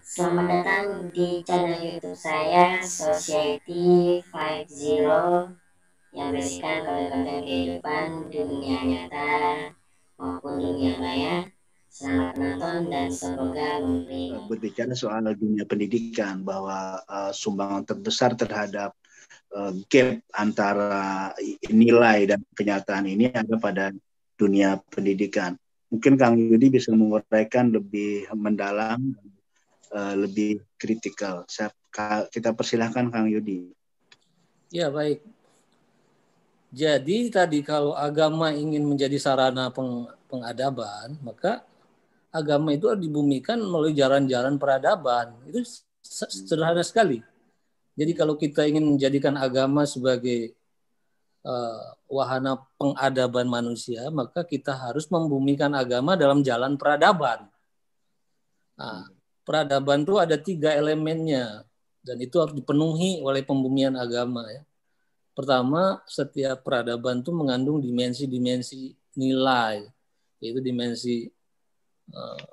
Selamat datang di channel YouTube saya Society 50 yang berisikan konten-konten kehidupan dunia nyata maupun dunia maya. Selamat menonton dan semoga memberi. Berbicara soal dunia pendidikan bahwa uh, sumbangan terbesar terhadap uh, gap antara nilai dan kenyataan ini ada pada dunia pendidikan. Mungkin Kang Yudi bisa menguraikan lebih mendalam Eh, lebih kritikal. kita persilahkan Kang Yudi. Ya baik. Jadi tadi kalau agama ingin menjadi sarana peng, pengadaban, maka agama itu harus dibumikan melalui jalan-jalan peradaban. Itu sederhana sekali. Jadi kalau kita ingin menjadikan agama sebagai uh, wahana pengadaban manusia, maka kita harus membumikan agama dalam jalan peradaban. Nah, peradaban itu ada tiga elemennya dan itu harus dipenuhi oleh pembumian agama ya. Pertama, setiap peradaban itu mengandung dimensi-dimensi nilai, yaitu dimensi uh,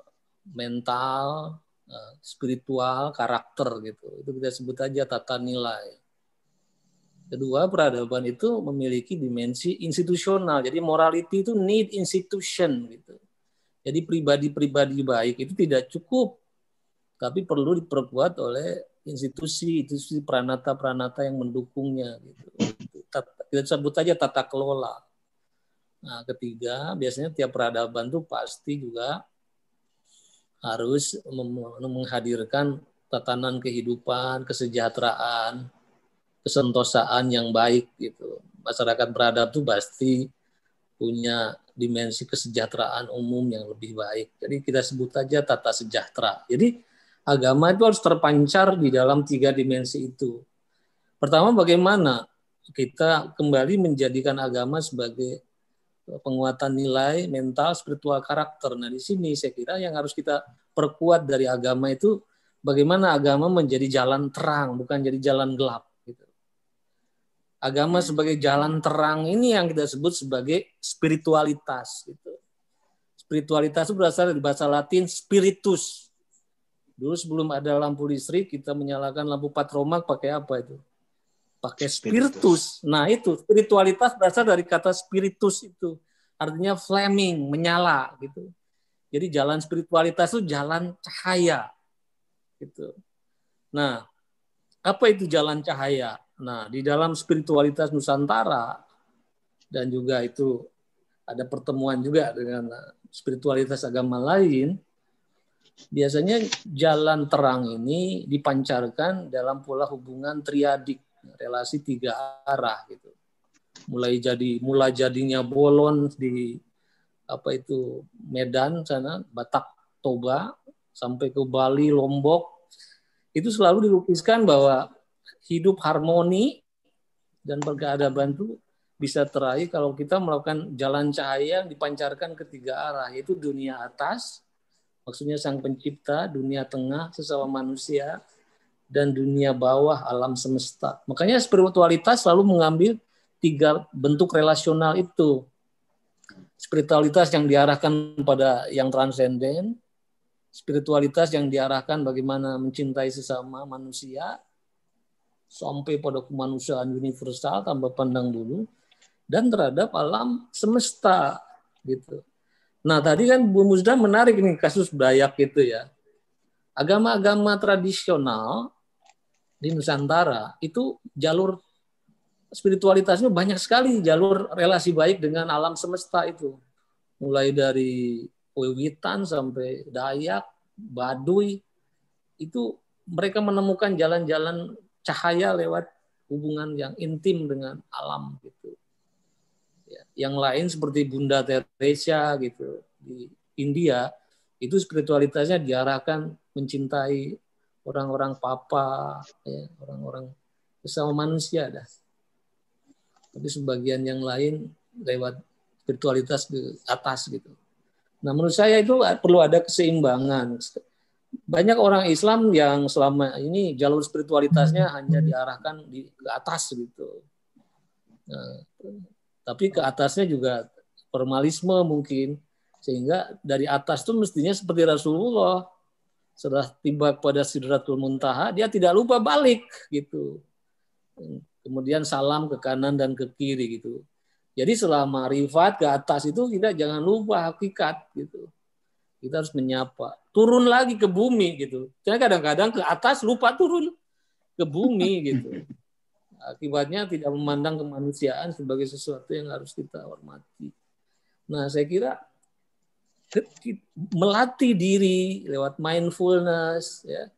mental, uh, spiritual, karakter gitu. Itu kita sebut aja tata nilai. Kedua, peradaban itu memiliki dimensi institusional. Jadi morality itu need institution gitu. Jadi pribadi-pribadi baik itu tidak cukup tapi perlu diperkuat oleh institusi institusi pranata-pranata yang mendukungnya gitu. Kita sebut saja tata kelola. Nah, ketiga, biasanya tiap peradaban itu pasti juga harus menghadirkan tatanan kehidupan, kesejahteraan, kesentosaan yang baik gitu. Masyarakat beradab itu pasti punya dimensi kesejahteraan umum yang lebih baik. Jadi kita sebut aja tata sejahtera. Jadi agama itu harus terpancar di dalam tiga dimensi itu. Pertama, bagaimana kita kembali menjadikan agama sebagai penguatan nilai mental, spiritual, karakter. Nah, di sini saya kira yang harus kita perkuat dari agama itu bagaimana agama menjadi jalan terang, bukan jadi jalan gelap. Gitu. Agama sebagai jalan terang ini yang kita sebut sebagai spiritualitas. Gitu. Spiritualitas itu berasal dari bahasa Latin spiritus, Dulu sebelum ada lampu listrik, kita menyalakan lampu patromak pakai apa itu? Pakai spiritus. spiritus. Nah itu, spiritualitas berasal dari kata spiritus itu. Artinya flaming, menyala gitu. Jadi jalan spiritualitas itu jalan cahaya. Gitu. Nah, apa itu jalan cahaya? Nah, di dalam spiritualitas Nusantara dan juga itu ada pertemuan juga dengan spiritualitas agama lain, biasanya jalan terang ini dipancarkan dalam pola hubungan triadik, relasi tiga arah gitu. Mulai jadi mulai jadinya bolon di apa itu Medan sana, Batak, Toba, sampai ke Bali, Lombok. Itu selalu dilukiskan bahwa hidup harmoni dan berkeadaban itu bisa teraih kalau kita melakukan jalan cahaya yang dipancarkan ke tiga arah yaitu dunia atas, maksudnya sang pencipta, dunia tengah, sesama manusia, dan dunia bawah alam semesta. Makanya spiritualitas selalu mengambil tiga bentuk relasional itu. Spiritualitas yang diarahkan pada yang transenden, spiritualitas yang diarahkan bagaimana mencintai sesama manusia, sampai pada kemanusiaan universal tanpa pandang dulu dan terhadap alam semesta gitu. Nah tadi kan Bu Musda menarik nih kasus Dayak itu ya. Agama-agama tradisional di Nusantara itu jalur spiritualitasnya banyak sekali jalur relasi baik dengan alam semesta itu. Mulai dari Wiwitan sampai Dayak, Baduy, itu mereka menemukan jalan-jalan cahaya lewat hubungan yang intim dengan alam gitu. Ya, yang lain seperti Bunda Teresa gitu, di India itu spiritualitasnya diarahkan mencintai orang-orang papa, ya, orang-orang sesama manusia dah. Tapi sebagian yang lain lewat spiritualitas ke atas gitu. Nah menurut saya itu perlu ada keseimbangan. Banyak orang Islam yang selama ini jalur spiritualitasnya hanya diarahkan di, ke atas gitu. Nah, tapi ke atasnya juga formalisme mungkin sehingga dari atas tuh mestinya seperti Rasulullah. Setelah tiba pada Sidratul Muntaha, dia tidak lupa balik gitu. Kemudian salam ke kanan dan ke kiri gitu. Jadi selama rifat ke atas itu kita jangan lupa hakikat gitu. Kita harus menyapa. Turun lagi ke bumi gitu. Karena kadang-kadang ke atas lupa turun ke bumi gitu akibatnya tidak memandang kemanusiaan sebagai sesuatu yang harus kita hormati. Nah, saya kira melatih diri lewat mindfulness ya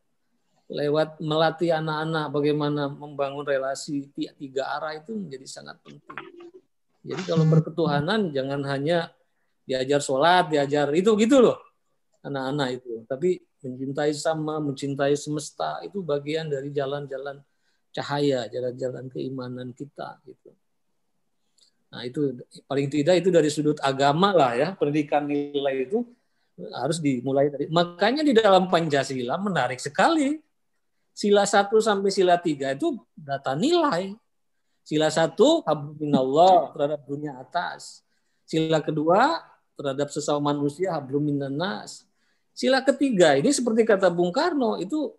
lewat melatih anak-anak bagaimana membangun relasi tiga arah itu menjadi sangat penting. Jadi kalau berketuhanan jangan hanya diajar sholat, diajar itu gitu loh anak-anak itu. Tapi mencintai sama, mencintai semesta itu bagian dari jalan-jalan cahaya, jalan-jalan keimanan kita gitu. Nah, itu paling tidak itu dari sudut agama lah ya, pendidikan nilai itu harus dimulai dari. Makanya di dalam Pancasila menarik sekali. Sila satu sampai sila tiga itu data nilai. Sila satu habluminallah terhadap dunia atas. Sila kedua terhadap sesama manusia hablum Sila ketiga ini seperti kata Bung Karno itu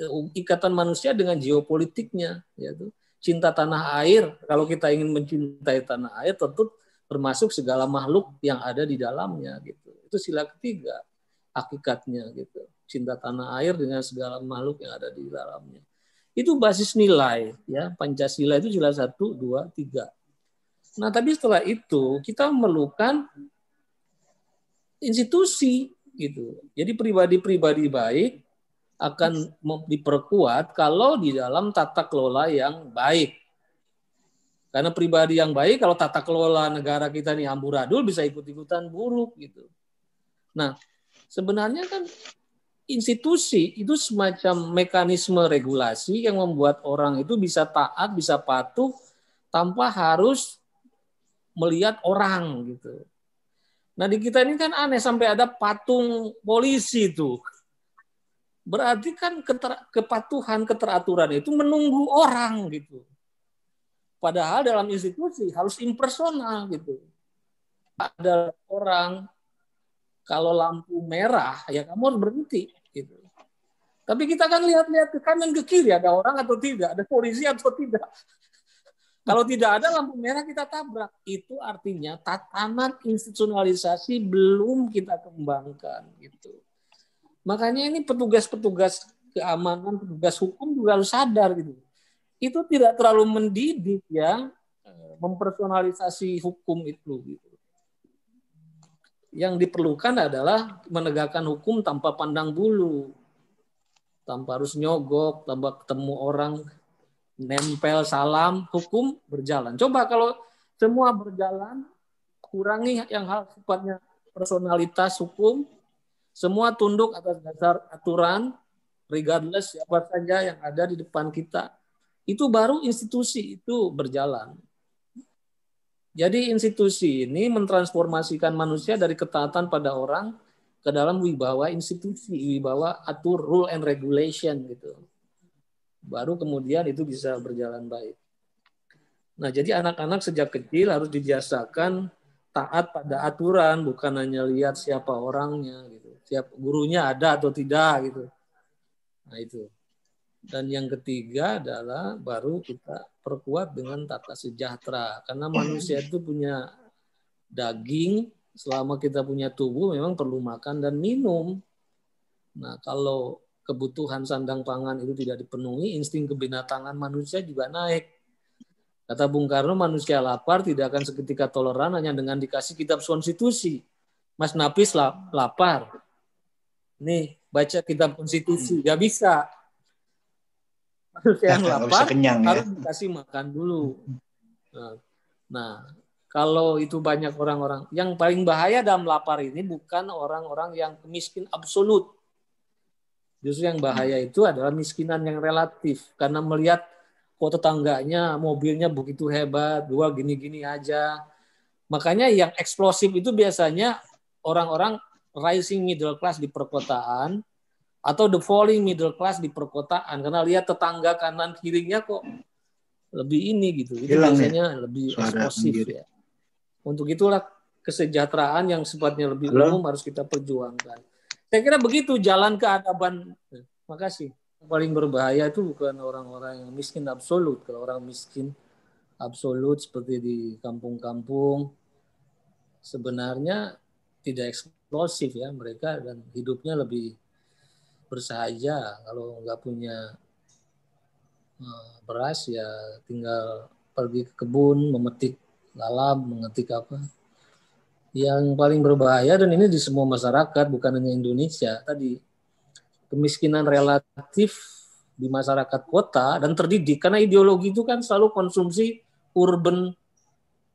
eh, ikatan manusia dengan geopolitiknya yaitu cinta tanah air, kalau kita ingin mencintai tanah air, tentu termasuk segala makhluk yang ada di dalamnya gitu. Itu sila ketiga hakikatnya gitu. Cinta tanah air dengan segala makhluk yang ada di dalamnya. Itu basis nilai ya. Pancasila itu jelas satu, dua, tiga. Nah tapi setelah itu kita memerlukan institusi gitu. Jadi pribadi-pribadi baik akan diperkuat kalau di dalam tata kelola yang baik. Karena pribadi yang baik kalau tata kelola negara kita ini amburadul bisa ikut-ikutan buruk gitu. Nah, sebenarnya kan institusi itu semacam mekanisme regulasi yang membuat orang itu bisa taat, bisa patuh tanpa harus melihat orang gitu. Nah, di kita ini kan aneh sampai ada patung polisi tuh berarti kan keter, kepatuhan keteraturan itu menunggu orang gitu. Padahal dalam institusi harus impersonal gitu. Ada orang kalau lampu merah ya kamu harus berhenti gitu. Tapi kita kan lihat-lihat ke kanan ke kiri ada orang atau tidak, ada polisi atau tidak. Kalau tidak ada lampu merah kita tabrak. Itu artinya tatanan institusionalisasi belum kita kembangkan gitu. Makanya ini petugas-petugas keamanan, petugas hukum juga harus sadar gitu. Itu tidak terlalu mendidik ya mempersonalisasi hukum itu gitu. Yang diperlukan adalah menegakkan hukum tanpa pandang bulu. Tanpa harus nyogok, tanpa ketemu orang nempel salam, hukum berjalan. Coba kalau semua berjalan, kurangi yang hal sifatnya personalitas hukum, semua tunduk atas dasar aturan, regardless siapa saja yang ada di depan kita. Itu baru institusi itu berjalan. Jadi institusi ini mentransformasikan manusia dari ketaatan pada orang ke dalam wibawa institusi, wibawa atur rule and regulation gitu. Baru kemudian itu bisa berjalan baik. Nah, jadi anak-anak sejak kecil harus dibiasakan taat pada aturan, bukan hanya lihat siapa orangnya. Gitu setiap gurunya ada atau tidak gitu. Nah itu. Dan yang ketiga adalah baru kita perkuat dengan tata sejahtera karena manusia itu punya daging selama kita punya tubuh memang perlu makan dan minum. Nah, kalau kebutuhan sandang pangan itu tidak dipenuhi, insting kebinatangan manusia juga naik. Kata Bung Karno, manusia lapar tidak akan seketika toleran hanya dengan dikasih kitab konstitusi. Mas Napis lapar, nih baca kitab konstitusi nggak hmm. bisa ya. harus yang lapar harus ya? dikasih makan dulu nah, nah, kalau itu banyak orang-orang yang paling bahaya dalam lapar ini bukan orang-orang yang miskin absolut justru yang bahaya itu adalah miskinan yang relatif karena melihat kok tetangganya mobilnya begitu hebat dua gini-gini aja makanya yang eksplosif itu biasanya orang-orang rising middle class di perkotaan atau the falling middle class di perkotaan karena lihat tetangga kanan kirinya kok lebih ini gitu itu Hilang, ya? biasanya ya? lebih eksplosif ya untuk itulah kesejahteraan yang sifatnya lebih Halo? umum harus kita perjuangkan saya kira begitu jalan keadaban makasih yang paling berbahaya itu bukan orang-orang yang miskin absolut kalau orang miskin absolut seperti di kampung-kampung sebenarnya tidak eksplosif eksplosif ya mereka dan hidupnya lebih bersahaja kalau nggak punya eh, beras ya tinggal pergi ke kebun memetik lalap mengetik apa yang paling berbahaya dan ini di semua masyarakat bukan hanya Indonesia tadi kemiskinan relatif di masyarakat kota dan terdidik karena ideologi itu kan selalu konsumsi urban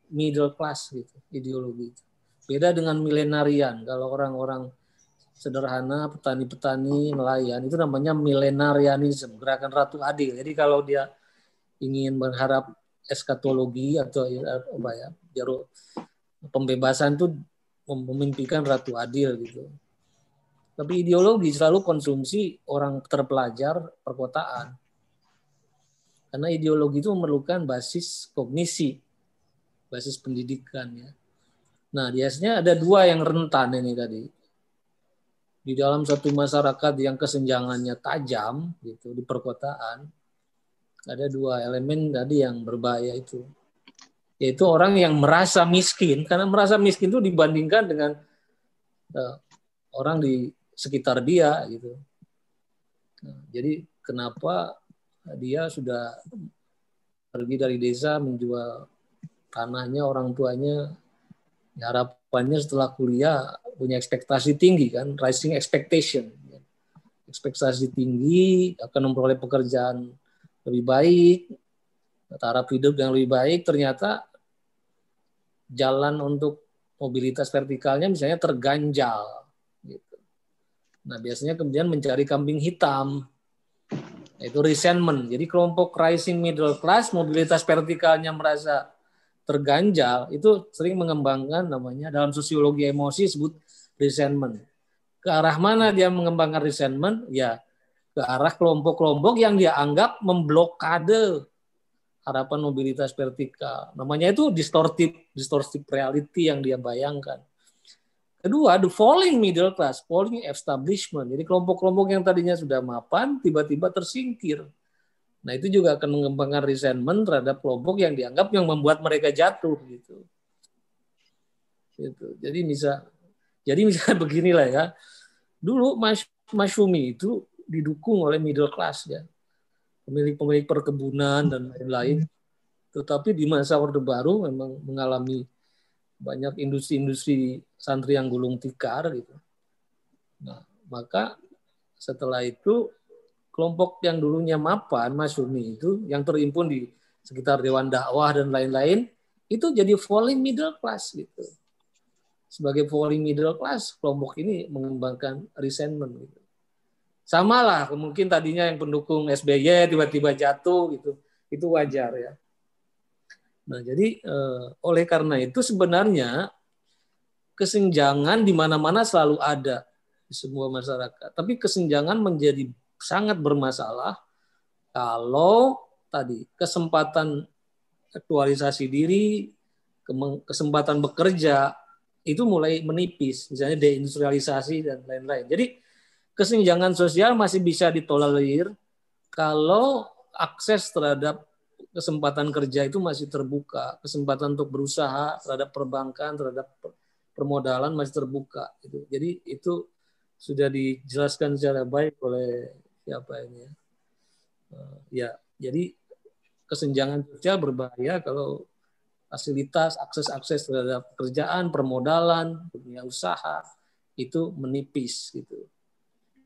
middle class gitu ideologi itu Beda dengan milenarian. Kalau orang-orang sederhana, petani-petani, nelayan, itu namanya milenarianisme, gerakan ratu adil. Jadi kalau dia ingin berharap eskatologi atau apa ya, jarum pembebasan itu memimpikan ratu adil gitu. Tapi ideologi selalu konsumsi orang terpelajar perkotaan. Karena ideologi itu memerlukan basis kognisi, basis pendidikan ya. Nah, biasanya ada dua yang rentan ini tadi. Di dalam satu masyarakat yang kesenjangannya tajam gitu di perkotaan, ada dua elemen tadi yang berbahaya itu. Yaitu orang yang merasa miskin karena merasa miskin itu dibandingkan dengan uh, orang di sekitar dia gitu. Nah, jadi kenapa dia sudah pergi dari desa menjual tanahnya orang tuanya harapannya setelah kuliah punya ekspektasi tinggi kan, rising expectation. Ekspektasi tinggi akan memperoleh pekerjaan lebih baik, taraf hidup yang lebih baik, ternyata jalan untuk mobilitas vertikalnya misalnya terganjal. Gitu. Nah biasanya kemudian mencari kambing hitam, nah, itu resentment. Jadi kelompok rising middle class, mobilitas vertikalnya merasa terganjal itu sering mengembangkan namanya dalam sosiologi emosi sebut resentment. Ke arah mana dia mengembangkan resentment? Ya ke arah kelompok-kelompok yang dia anggap memblokade harapan mobilitas vertikal. Namanya itu distortive, distortive reality yang dia bayangkan. Kedua, the falling middle class, falling establishment. Jadi kelompok-kelompok yang tadinya sudah mapan, tiba-tiba tersingkir Nah itu juga akan mengembangkan resentment terhadap kelompok yang dianggap yang membuat mereka jatuh gitu. Gitu. Jadi bisa, jadi misalnya beginilah ya. Dulu Mas Masyumi itu didukung oleh middle class ya, pemilik-pemilik perkebunan dan lain-lain. Tetapi di masa Orde Baru memang mengalami banyak industri-industri santri yang gulung tikar gitu. Nah, maka setelah itu kelompok yang dulunya mapan Mas itu yang terimpun di sekitar Dewan Dakwah dan lain-lain itu jadi falling middle class gitu. Sebagai falling middle class, kelompok ini mengembangkan resentment gitu. Sama lah, mungkin tadinya yang pendukung SBY tiba-tiba jatuh gitu, itu wajar ya. Nah, jadi eh, oleh karena itu sebenarnya kesenjangan di mana-mana selalu ada di semua masyarakat. Tapi kesenjangan menjadi sangat bermasalah kalau tadi kesempatan aktualisasi diri, kesempatan bekerja itu mulai menipis, misalnya deindustrialisasi dan lain-lain. Jadi kesenjangan sosial masih bisa ditolerir kalau akses terhadap kesempatan kerja itu masih terbuka, kesempatan untuk berusaha terhadap perbankan, terhadap permodalan masih terbuka. Gitu. Jadi itu sudah dijelaskan secara baik oleh ya. Uh, ya, jadi kesenjangan sosial berbahaya kalau fasilitas, akses-akses terhadap pekerjaan, permodalan, dunia usaha itu menipis gitu.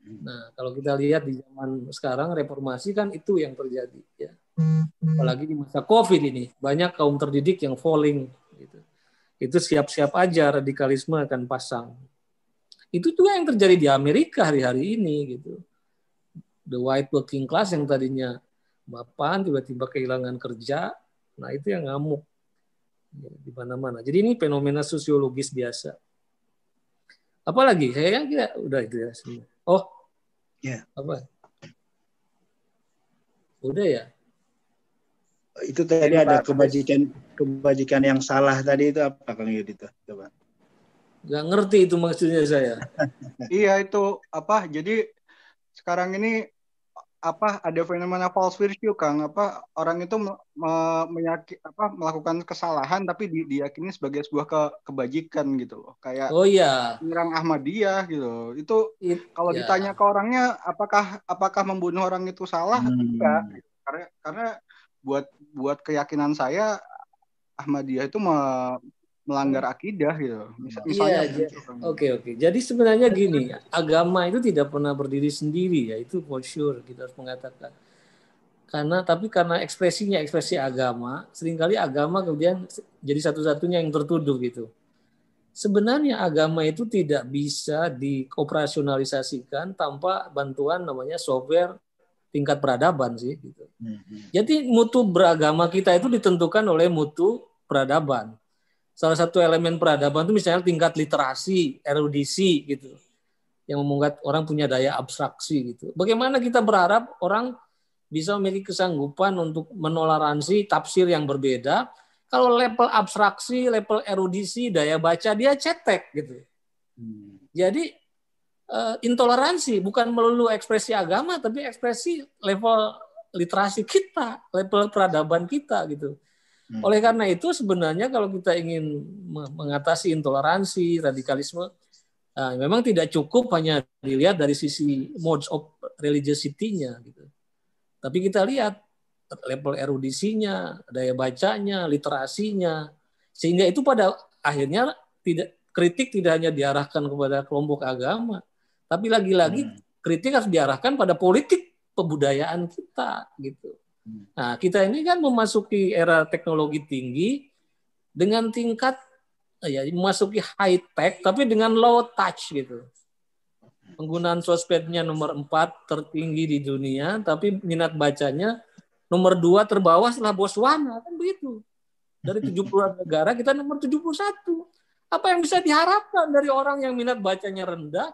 Hmm. Nah, kalau kita lihat di zaman sekarang reformasi kan itu yang terjadi ya. Hmm. Apalagi di masa Covid ini banyak kaum terdidik yang falling gitu. Itu siap-siap aja radikalisme akan pasang. Itu juga yang terjadi di Amerika hari-hari ini gitu the white working class yang tadinya mapan tiba-tiba kehilangan kerja, nah itu yang ngamuk ya, di mana-mana. Jadi ini fenomena sosiologis biasa. Apalagi saya kan kira udah itu ya semua. Oh, ya. Yeah. Apa? Udah ya. Itu tadi Jadi, ada kebajikan kebajikan yang salah tadi itu apa Kang Yudito? Coba. Gak ngerti itu maksudnya saya. iya itu apa? Jadi sekarang ini apa ada fenomena false virtue Kang apa orang itu me, me, apa melakukan kesalahan tapi di, diyakini sebagai sebuah ke, kebajikan gitu loh kayak oh iya menyerang Ahmadiyah gitu itu It, kalau yeah. ditanya ke orangnya apakah apakah membunuh orang itu salah hmm. Gitu. karena karena buat buat keyakinan saya Ahmadiyah itu me, melanggar akidah gitu. Iya, misalnya Iya, kan. oke oke. Jadi sebenarnya gini, agama itu tidak pernah berdiri sendiri ya, itu for sure kita harus mengatakan. Karena tapi karena ekspresinya ekspresi agama, seringkali agama kemudian jadi satu-satunya yang tertuduh gitu. Sebenarnya agama itu tidak bisa dioperasionalisasikan tanpa bantuan namanya software tingkat peradaban sih gitu. Hmm, hmm. Jadi mutu beragama kita itu ditentukan oleh mutu peradaban salah satu elemen peradaban itu misalnya tingkat literasi, erudisi gitu, yang membuat orang punya daya abstraksi gitu. Bagaimana kita berharap orang bisa memiliki kesanggupan untuk menoleransi tafsir yang berbeda kalau level abstraksi, level erudisi, daya baca dia cetek gitu. Hmm. Jadi eh, intoleransi bukan melulu ekspresi agama tapi ekspresi level literasi kita, level peradaban kita gitu. Hmm. Oleh karena itu sebenarnya kalau kita ingin mengatasi intoleransi, radikalisme, nah, memang tidak cukup hanya dilihat dari sisi modes of religiosity-nya. Gitu. Tapi kita lihat level erudisinya, daya bacanya, literasinya, sehingga itu pada akhirnya tidak kritik tidak hanya diarahkan kepada kelompok agama, tapi lagi-lagi hmm. kritik harus diarahkan pada politik pembudayaan kita gitu. Nah, kita ini kan memasuki era teknologi tinggi dengan tingkat eh, ya memasuki high tech tapi dengan low touch gitu. Penggunaan sosmednya nomor 4 tertinggi di dunia tapi minat bacanya nomor 2 terbawah setelah Botswana kan begitu. Dari 70 negara kita nomor 71. Apa yang bisa diharapkan dari orang yang minat bacanya rendah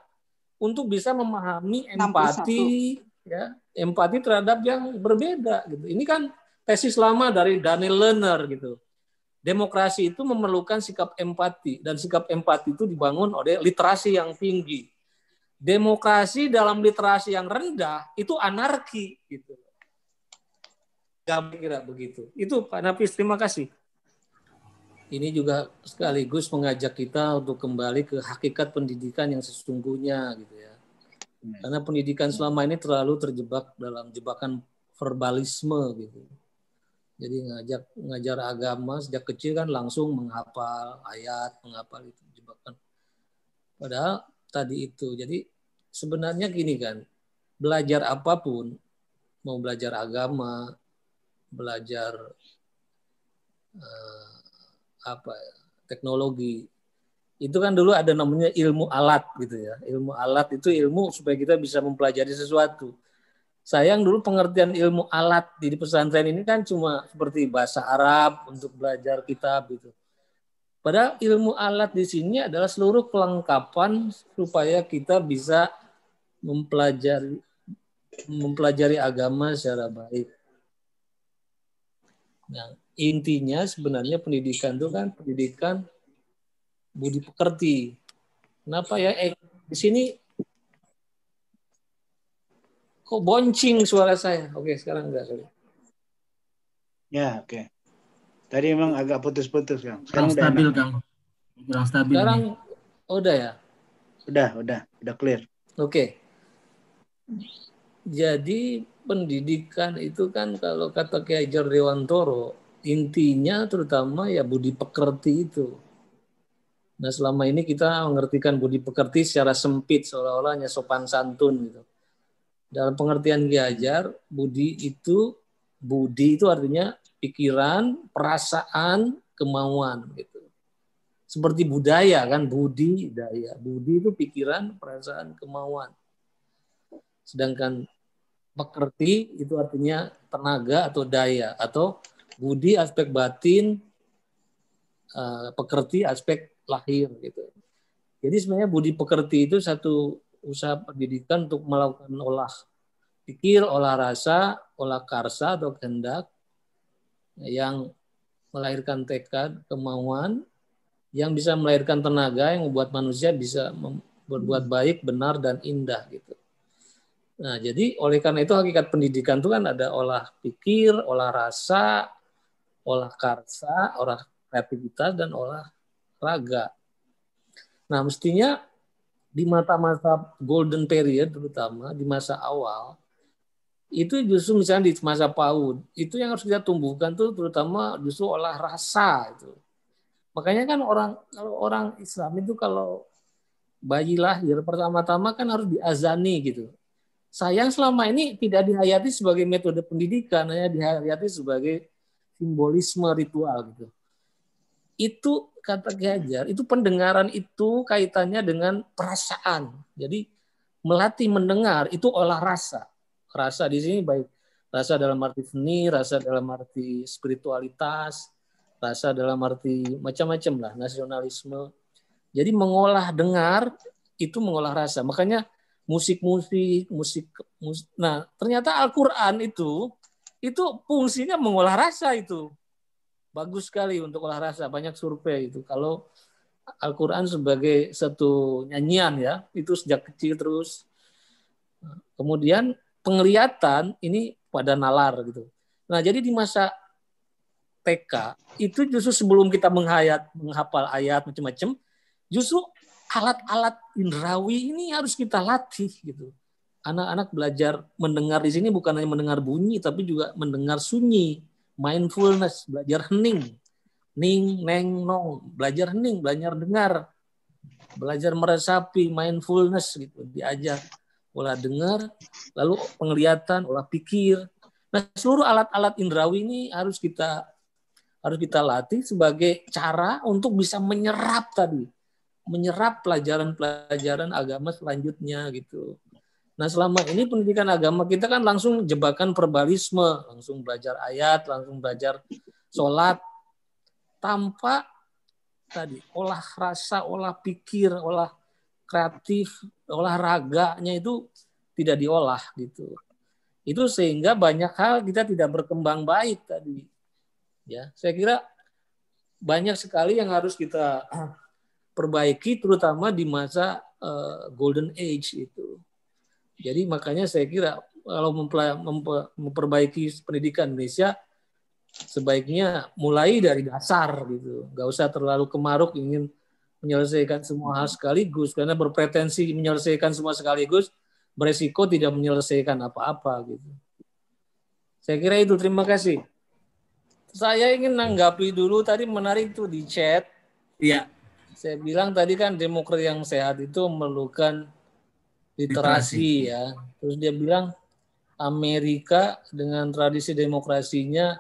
untuk bisa memahami empati ya empati terhadap yang berbeda gitu ini kan tesis lama dari Daniel Lerner gitu demokrasi itu memerlukan sikap empati dan sikap empati itu dibangun oleh literasi yang tinggi demokrasi dalam literasi yang rendah itu anarki gitu kami kira begitu itu Pak Nafis terima kasih ini juga sekaligus mengajak kita untuk kembali ke hakikat pendidikan yang sesungguhnya gitu ya Hmm. Karena pendidikan selama ini terlalu terjebak dalam jebakan verbalisme gitu. Jadi ngajak ngajar agama sejak kecil kan langsung menghafal ayat, menghafal itu jebakan. Padahal tadi itu. Jadi sebenarnya gini kan, belajar apapun, mau belajar agama, belajar eh, apa ya, teknologi, itu kan dulu ada namanya ilmu alat gitu ya. Ilmu alat itu ilmu supaya kita bisa mempelajari sesuatu. Sayang dulu pengertian ilmu alat di pesantren ini kan cuma seperti bahasa Arab untuk belajar kitab gitu. Padahal ilmu alat di sini adalah seluruh kelengkapan supaya kita bisa mempelajari mempelajari agama secara baik. Nah, intinya sebenarnya pendidikan itu kan pendidikan budi pekerti. Kenapa ya? Eh, di sini kok boncing suara saya. Oke, sekarang enggak sorry. Ya, oke. Tadi memang agak putus-putus, kan. Sekarang Kurang stabil, kan. Kang. Kurang stabil. Sekarang nih. udah ya? Udah, udah. Udah clear. Oke. Jadi pendidikan itu kan kalau kata Kiai Jordi Wantoro, intinya terutama ya budi pekerti itu Nah selama ini kita mengertikan budi pekerti secara sempit seolah-olah hanya sopan santun gitu. Dalam pengertian Ki budi itu budi itu artinya pikiran, perasaan, kemauan gitu. Seperti budaya kan, budi, daya. Budi itu pikiran, perasaan, kemauan. Sedangkan pekerti itu artinya tenaga atau daya atau budi aspek batin, eh, pekerti aspek lahir gitu. Jadi sebenarnya budi pekerti itu satu usaha pendidikan untuk melakukan olah pikir, olah rasa, olah karsa atau kehendak yang melahirkan tekad, kemauan yang bisa melahirkan tenaga yang membuat manusia bisa berbuat hmm. baik, benar dan indah gitu. Nah, jadi oleh karena itu hakikat pendidikan itu kan ada olah pikir, olah rasa, olah karsa, olah kreativitas dan olah raga. Nah, mestinya di mata-mata golden period terutama di masa awal itu justru misalnya di masa PAUD itu yang harus kita tumbuhkan tuh terutama justru olah rasa itu. Makanya kan orang kalau orang Islam itu kalau bayi lahir pertama-tama kan harus diazani gitu. Sayang selama ini tidak dihayati sebagai metode pendidikan, hanya dihayati sebagai simbolisme ritual gitu itu kata Gajar itu pendengaran itu kaitannya dengan perasaan. Jadi melatih mendengar itu olah rasa. Rasa di sini baik rasa dalam arti seni, rasa dalam arti spiritualitas, rasa dalam arti macam-macam lah, nasionalisme. Jadi mengolah dengar itu mengolah rasa. Makanya musik-musik, musik, musik. Nah, ternyata Al-Qur'an itu itu fungsinya mengolah rasa itu bagus sekali untuk olah rasa banyak survei itu kalau Al-Quran sebagai satu nyanyian ya itu sejak kecil terus kemudian penglihatan ini pada nalar gitu nah jadi di masa TK itu justru sebelum kita menghayat menghafal ayat macam-macam justru alat-alat indrawi ini harus kita latih gitu anak-anak belajar mendengar di sini bukan hanya mendengar bunyi tapi juga mendengar sunyi mindfulness, belajar hening. Ning, neng, nong, belajar hening, belajar dengar, belajar meresapi, mindfulness gitu, diajar olah dengar, lalu penglihatan, olah pikir. Nah, seluruh alat-alat indrawi ini harus kita harus kita latih sebagai cara untuk bisa menyerap tadi, menyerap pelajaran-pelajaran agama selanjutnya gitu. Nah selama ini pendidikan agama kita kan langsung jebakan perbalisme langsung belajar ayat, langsung belajar sholat, tanpa tadi olah rasa, olah pikir, olah kreatif, olah raganya itu tidak diolah gitu. Itu sehingga banyak hal kita tidak berkembang baik tadi. Ya, saya kira banyak sekali yang harus kita perbaiki terutama di masa uh, golden age itu jadi makanya saya kira kalau memperbaiki pendidikan Indonesia sebaiknya mulai dari dasar gitu. Gak usah terlalu kemaruk ingin menyelesaikan semua hal sekaligus karena berpretensi menyelesaikan semua sekaligus beresiko tidak menyelesaikan apa-apa gitu. Saya kira itu terima kasih. Saya ingin menanggapi dulu tadi menarik itu di chat. Iya. Saya bilang tadi kan demokrasi yang sehat itu memerlukan literasi ya. Terus dia bilang Amerika dengan tradisi demokrasinya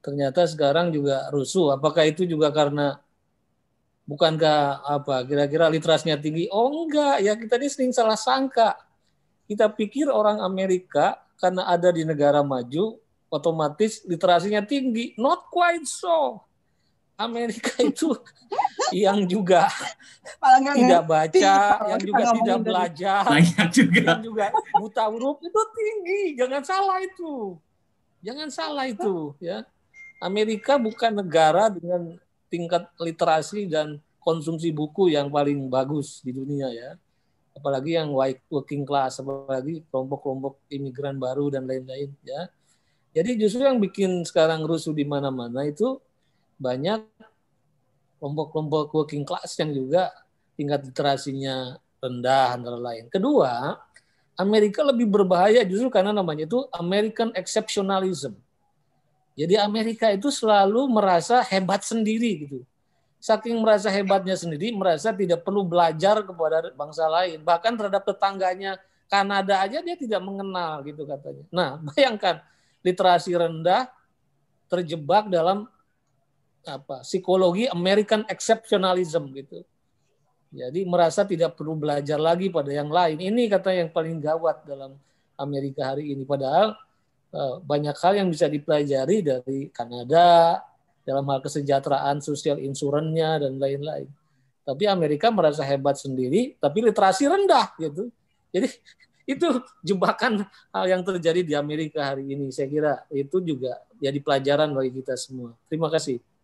ternyata sekarang juga rusuh. Apakah itu juga karena bukankah apa kira-kira literasinya tinggi? Oh enggak, ya kita ini sering salah sangka. Kita pikir orang Amerika karena ada di negara maju otomatis literasinya tinggi. Not quite so. Amerika itu yang juga tidak baca, yang juga tidak belajar, juga. yang juga buta huruf itu tinggi. Jangan salah itu. Jangan salah itu, ya. Amerika bukan negara dengan tingkat literasi dan konsumsi buku yang paling bagus di dunia ya. Apalagi yang white working class, apalagi kelompok-kelompok imigran baru dan lain-lain ya. Jadi justru yang bikin sekarang rusuh di mana-mana itu banyak kelompok-kelompok working class yang juga tingkat literasinya rendah antara lain. Kedua, Amerika lebih berbahaya justru karena namanya itu American exceptionalism. Jadi Amerika itu selalu merasa hebat sendiri gitu. Saking merasa hebatnya sendiri, merasa tidak perlu belajar kepada bangsa lain. Bahkan terhadap tetangganya Kanada aja dia tidak mengenal gitu katanya. Nah, bayangkan literasi rendah terjebak dalam apa psikologi American exceptionalism gitu. Jadi merasa tidak perlu belajar lagi pada yang lain. Ini kata yang paling gawat dalam Amerika hari ini. Padahal eh, banyak hal yang bisa dipelajari dari Kanada dalam hal kesejahteraan, sosial insurannya dan lain-lain. Tapi Amerika merasa hebat sendiri, tapi literasi rendah gitu. Jadi itu jebakan hal yang terjadi di Amerika hari ini. Saya kira itu juga jadi pelajaran bagi kita semua. Terima kasih.